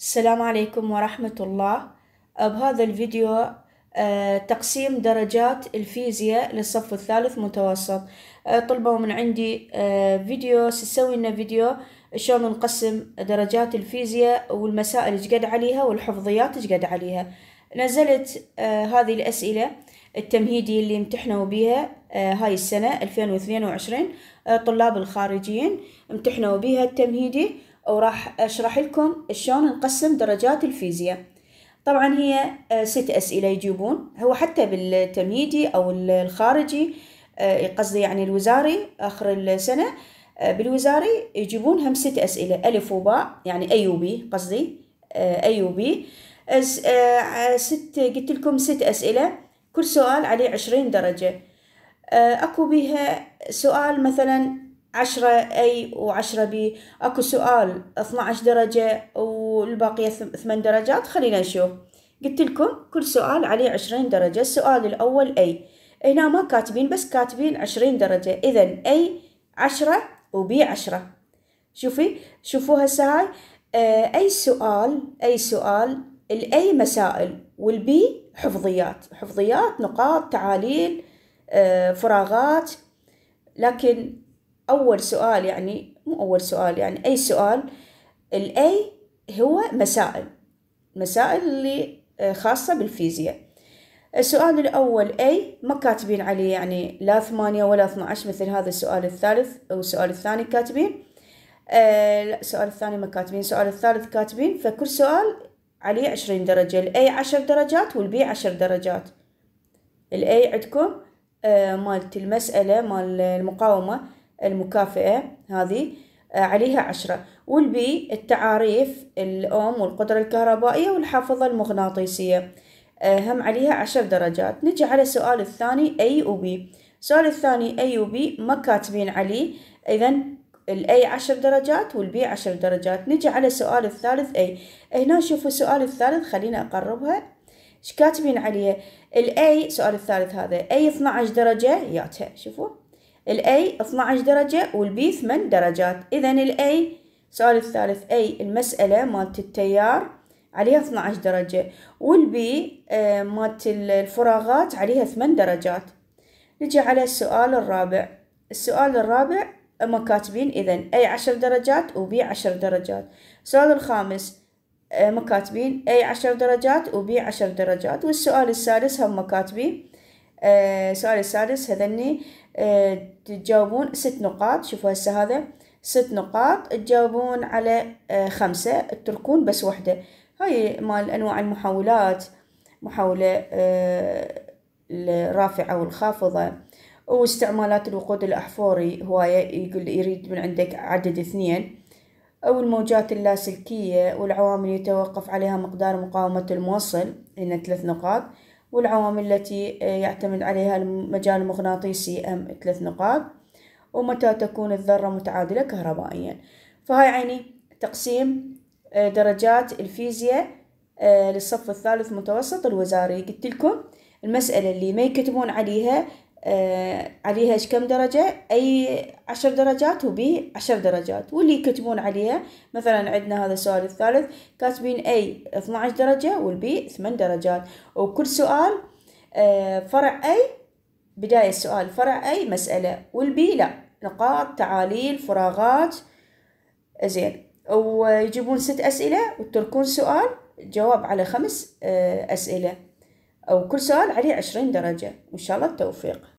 السلام عليكم ورحمة الله بهذا الفيديو آه، تقسيم درجات الفيزياء للصف الثالث متوسط آه، طلبوا من عندي آه، فيديو سيسوي لنا فيديو شلون نقسم درجات الفيزياء والمسائل ايش قد عليها والحفظيات ايش قد عليها نزلت هذه الأسئلة التمهيدي اللي امتحنوا بها هاي السنة 2022 طلاب الخارجيين امتحنوا بها التمهيدي وراح أشرح لكم شلون نقسم درجات الفيزياء طبعا هي آه، ست أسئلة يجيبون هو حتى بالتمهيدي أو الخارجي آه، قصدي يعني الوزاري آخر السنة آه، بالوزاري يجيبون هم ست أسئلة ألف وباء يعني أي وبي قصدي أي وبي ست قلت لكم ست أسئلة كل سؤال عليه عشرين درجة أكو بيها سؤال مثلا عشرة أي وعشرة بي أكو سؤال 12 عشر درجة والباقية ثمان درجات خلينا نشوف قلت لكم كل سؤال عليه عشرين درجة السؤال الأول أي هنا ما كاتبين بس كاتبين عشرين درجة إذا أي عشرة وبي عشرة شوفي شوفوا هسه هاي آه أي سؤال أي سؤال الأي مسائل والبي حفظيات حفظيات نقاط تعاليل آه فراغات لكن أول سؤال يعني مو أول سؤال يعني أي سؤال الأي هو مسائل مسائل اللي آه، خاصة بالفيزياء السؤال الأول أي ما كاتبين عليه يعني لا ثمانية ولا 12 مثل هذا السؤال الثالث والسؤال الثاني كاتبين آه لا السؤال الثاني ما كاتبين السؤال الثالث كاتبين فكل سؤال عليه عشرين درجة الأي عشر درجات والبي عشر درجات الأي عندكم آه مالت المسألة مال المقاومة المكافئة هذه آه، عليها عشرة والبي التعاريف الأم والقدرة الكهربائية والحافظة المغناطيسية آه، هم عليها عشر درجات نجي على السؤال الثاني أي وبي السؤال الثاني أي وبي ما كاتبين عليه إذا الاي عشر درجات والبي عشر درجات نجي على السؤال الثالث اي هنا شوفوا السؤال الثالث خلينا اقربها ايش كاتبين عليه الاي السؤال الثالث هذا اي 12 درجة ياتها شوفوا الاي 12 درجة والبي 8 درجات اذا الاي سؤال الثالث اي المسألة مالت التيار عليها 12 درجة والبي آه، مالت الفراغات عليها 8 درجات نجي على السؤال الرابع السؤال الرابع هما كاتبين اذا اي 10 درجات وبي 10 درجات السؤال الخامس آه، مكاتبين اي 10 درجات وبي 10 درجات والسؤال السادس هم مكاتبين السؤال آه، السادس هذني آه، تجاوبون ست نقاط شوفوا هسه هذا ست نقاط تجاوبون على آه، خمسة تركون بس وحدة هاي مال أنواع المحاولات محاولة الرافعة والخافضة واستعمالات الوقود الأحفوري هواية يقول يريد من عندك عدد اثنين أو الموجات اللاسلكية والعوامل يتوقف عليها مقدار مقاومة الموصل هنا ثلاث نقاط والعوامل التي آه، يعتمد عليها المجال المغناطيسي أم ثلاث نقاط ومتى تكون الذرة متعادلة كهربائيا فهاي يعني تقسيم آه، درجات الفيزياء آه، للصف الثالث متوسط الوزاري قلت لكم المسألة اللي ما يكتبون عليها آه، عليها ايش كم درجة اي عشر درجات وبي عشر درجات واللي يكتبون عليها مثلا عندنا هذا السؤال الثالث كاتبين اي 12 درجة والبي 8 درجات وكل سؤال آه، فرع اي بداية السؤال فرع اي مسألة والبي لا نقاط تعاليل فراغات زين ويجيبون ست أسئلة وتركون سؤال جواب على خمس آه، أسئلة أو كل سؤال عليه عشرين درجة وإن شاء الله التوفيق